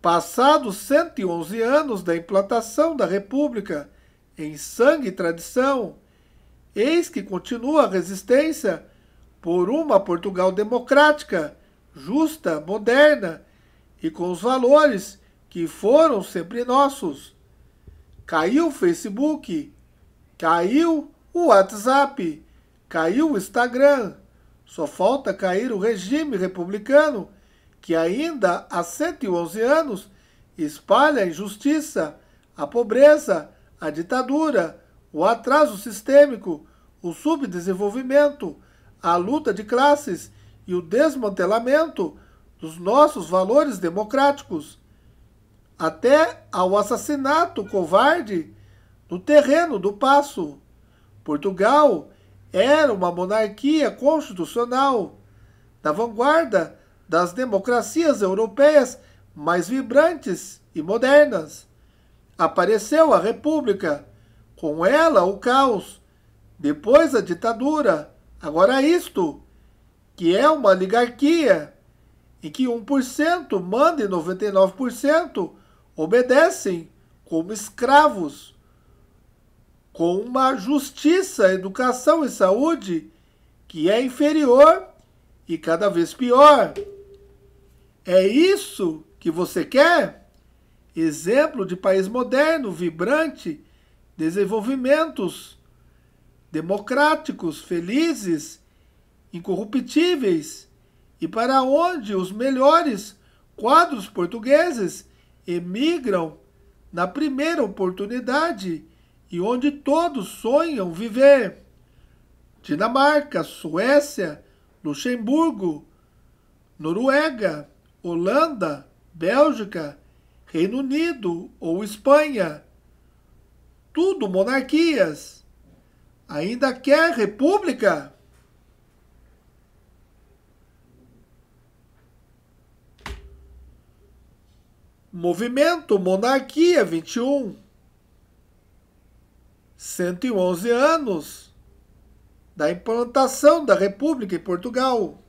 Passados 111 anos da implantação da República em sangue e tradição, eis que continua a resistência por uma Portugal democrática, justa, moderna e com os valores que foram sempre nossos. Caiu o Facebook, caiu o WhatsApp, caiu o Instagram. Só falta cair o regime republicano que ainda há 111 anos espalha a injustiça, a pobreza, a ditadura, o atraso sistêmico, o subdesenvolvimento, a luta de classes e o desmantelamento dos nossos valores democráticos, até ao assassinato covarde no terreno do Passo. Portugal era uma monarquia constitucional, na vanguarda das democracias europeias mais vibrantes e modernas. Apareceu a República, com ela o caos, depois a ditadura, agora isto, que é uma oligarquia em que 1% manda e 99% obedecem como escravos, com uma justiça, educação e saúde que é inferior e cada vez pior. É isso que você quer? Exemplo de país moderno, vibrante, desenvolvimentos democráticos, felizes, incorruptíveis, e para onde os melhores quadros portugueses emigram na primeira oportunidade e onde todos sonham viver. Dinamarca, Suécia, Luxemburgo, Noruega, Holanda, Bélgica, Reino Unido ou Espanha. Tudo monarquias. Ainda quer república? Movimento Monarquia 21. 111 anos da implantação da República em Portugal.